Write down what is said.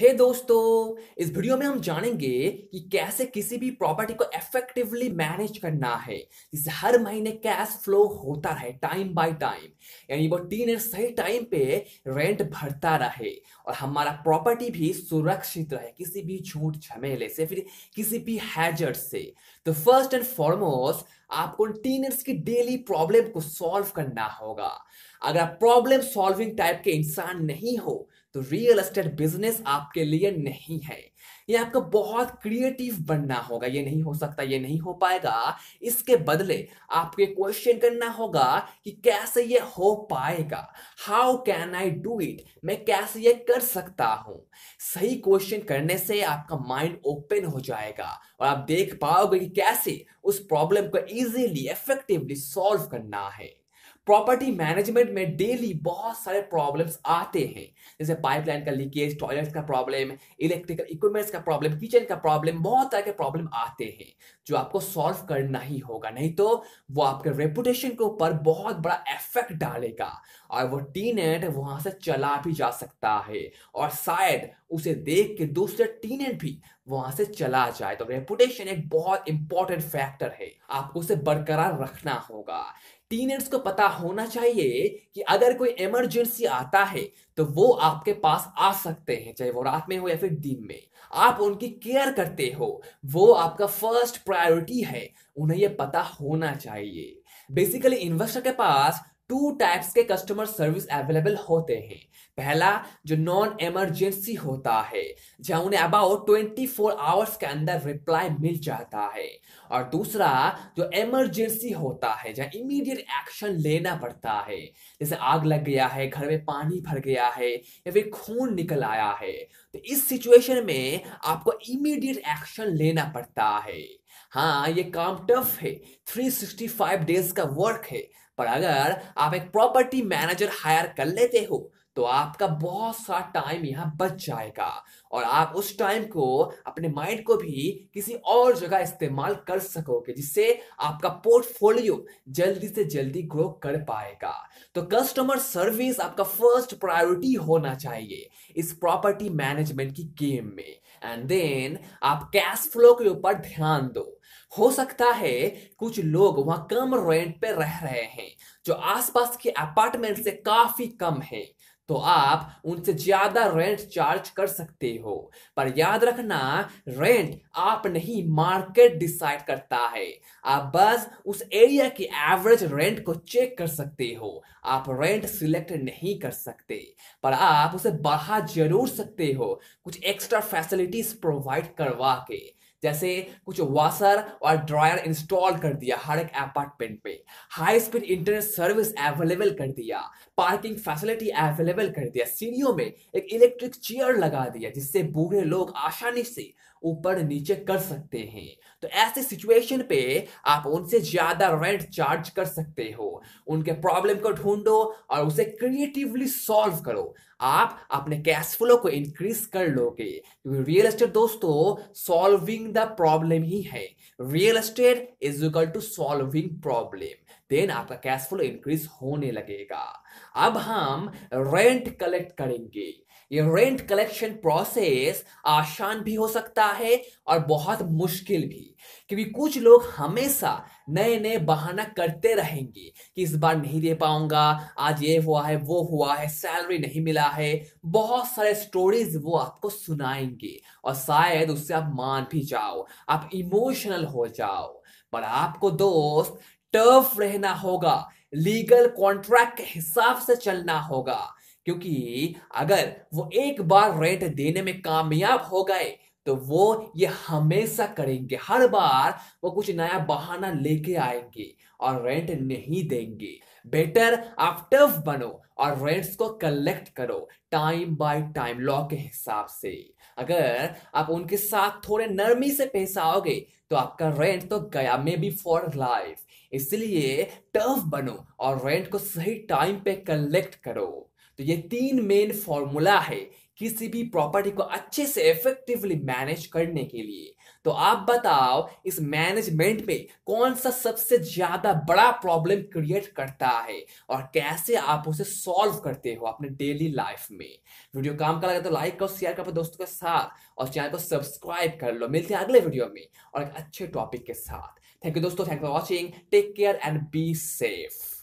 हे hey दोस्तों इस video में हम जानेंगे कि कैसे किसी भी प्रॉपर्टी को इफेक्टिवली मैनेज करना है जिससे हर महीने कैश फ्लो होता रहे टाइम बाय टाइम यानी वो टीन सही टाइम पे रेंट भरता रहे और हमारा प्रॉपर्टी भी सुरक्षित रहे किसी भी झूठ झमेले से फिर किसी भी हैजर्ड से तो फर्स्ट एंड फॉरमोस्ट आपको टीनर्स की डेली प्रॉब्लम को सॉल्व करना होगा अगर आप प्रॉब्लम सॉल्विंग टाइप के इंसान नहीं हो तो रियल एस्टेट बिजनेस आपके लिए नहीं है ये आपको बहुत क्रिएटिव बनना होगा ये नहीं हो सकता ये नहीं हो पाएगा इसके बदले आपको क्वेश्चन करना होगा कि कैसे ये हो पाएगा how can I do it मैं कैसे ये कर सकता हूँ सही क्वेश्चन करने से आपका माइंड ओपन हो जाएगा और आप देख पाओगे कि कैसे उस प्रॉब्लम को इजीली इफेक्टिवली सॉल्व करना है प्रॉपर्टी मैनेजमेंट में डेली बहुत सारे प्रॉब्लम्स आते हैं जैसे पाइपलाइन का लीकेज टॉयलेट्स का प्रॉब्लम इलेक्ट्रिकल इक्विपमेंट्स का प्रॉब्लम किचन का प्रॉब्लम बहुत तरह के प्रॉब्लम आते हैं जो आपको सॉल्व करना ही होगा नहीं तो वो आपके रेपुटेशन के ऊपर बहुत बड़ा इफेक्ट डालेगा और वो टीन एंड वहां से चला भी जा सकता है और शायद उसे देख के दूसरे टीनेट भी वहां से चला जाए तो रेपुटेशन एक बहुत इंपॉर्टेंट फैक्टर है आपको उसे बरकरार रखना होगा टीनेट्स को पता होना चाहिए कि अगर कोई इमरजेंसी आता है तो वो आपके पास आ सकते हैं चाहे वो रात में हो या फिर दिन में आप उनकी केयर करते हो वो आपका फर्स्ट प्रायोरिटी है उन्हें ये पता होना चाहिए बेसिकली इन्वेस्टर के पास टू टाइप्स के कस्टमर सर्विस अवेलेबल होते हैं पहला जो नॉन इमरजेंसी होता है जहां उन्हें अबाउट 24 आवर्स के अंदर रिप्लाई मिल जाता है और दूसरा जो इमरजेंसी होता है जहां इमीडिएट एक्शन लेना पड़ता है जैसे आग लग गया है घर में पानी भर गया है या फिर खून निकल आया है तो इस सिचुएशन में आपको इमीडिएट एक्शन लेना पड़ता है हाँ ये काम टफ है 365 डेज का वर्क है पर अगर आप एक प्रॉपर्टी मैनेजर हायर कर लेते हो तो आपका बहुत सा टाइम यहाँ बच जाएगा और आप उस टाइम को अपने माइंड को भी किसी और जगह इस्तेमाल कर सकोगे जिससे आपका पोर्टफोलियो जल्दी से जल्दी ग्रो कर पाएगा तो कस्टमर सर्विस आपका फर्स्ट प्रायोरिटी होना चाहिए इस प्रॉपर्टी मैनेजमेंट की गेम में एंड देन आप कैश फ्लो के ऊपर ध्यान दो हो सकता है कुछ लोग वहां कम रेंट पे रह रहे हैं जो आसपास के अपार्टमेंट से काफी कम है तो आप उनसे ज्यादा रेंट चार्ज कर सकते हो पर याद रखना रेंट आप नहीं मार्केट डिसाइड करता है आप बस उस एरिया की एवरेज रेंट को चेक कर सकते हो आप रेंट सिलेक्ट नहीं कर सकते पर आप उसे बढ़ा जरूर सकते हो कुछ एक्स्ट्रा फैसिलिटीज प्रोवाइड करवा के जैसे कुछ वाशर और ड्रायर इंस्टॉल कर दिया हर एक अपार्टमेंट पे high speed internet service available कर दिया पार्किंग फैसिलिटी अवेलेबल कर दिया सीढ़ियों में एक इलेक्ट्रिक चेयर लगा दिया जिससे बूढ़े लोग आसानी से ऊपर नीचे कर सकते हैं तो ऐसे सिचुएशन पे आप उनसे ज्यादा रेंट चार्ज कर सकते हो उनके प्रॉब्लम को ढूंढो और उसे क्रिएटिवली सॉल्व करो आप अपने कैश फ्लो को इंक्रीज कर लोगे क्योंकि रियल एस्टेट दोस्तों सॉल्विंग द प्रॉब्लम ही है real estate is equal to solving problem then आपका कैश फ्लो इंक्रीज होने लगेगा अब हम रेंट कलेक्ट करेंगे ये रेंट कलेक्शन प्रोसेस आसान भी हो सकता है और बहुत मुश्किल भी क्योंकि कुछ लोग हमेशा नए नए बहाना करते रहेंगे कि इस बार नहीं दे पाऊंगा आज ये हुआ है वो हुआ है सैलरी नहीं मिला है बहुत सारे स्टोरीज वो आपको सुनाएंगे और शायद उससे आप मान भी जाओ आप इमोशनल हो जाओ पर आपको दोस्त टर्फ रहना होगा लीगल कॉन्ट्रैक्ट के हिसाब से चलना होगा क्योंकि अगर वो एक बार रेंट देने में कामयाब हो गए तो वो ये हमेशा करेंगे हर बार वो कुछ नया बहाना लेके आएंगे और रेंट नहीं देंगे बेटर आप टफ बनो और रेंट्स को कलेक्ट करो टाइम बाय टाइम लॉ के हिसाब से अगर आप उनके साथ थोड़े नरमी से पैसा आओगे तो आपका रेंट तो गया मे बी फॉर लाइफ इसलिए टफ बनो और रेंट को सही टाइम पे कलेक्ट करो तो ये तीन मेन फॉर्मूला है किसी भी प्रॉपर्टी को अच्छे से इफेक्टिवली मैनेज करने के लिए तो आप बताओ इस मैनेजमेंट में कौन सा सबसे ज्यादा बड़ा प्रॉब्लम क्रिएट करता है और कैसे आप उसे सॉल्व करते हो अपने डेली लाइफ में वीडियो काम का लगा तो लाइक करो शेयर करो दोस्तों के साथ और चैनल को सब्सक्राइब कर लो मिलते हैं अगले वीडियो में और एक अच्छे टॉपिक के साथ थैंक यू दोस्तों thank for watching take care and be safe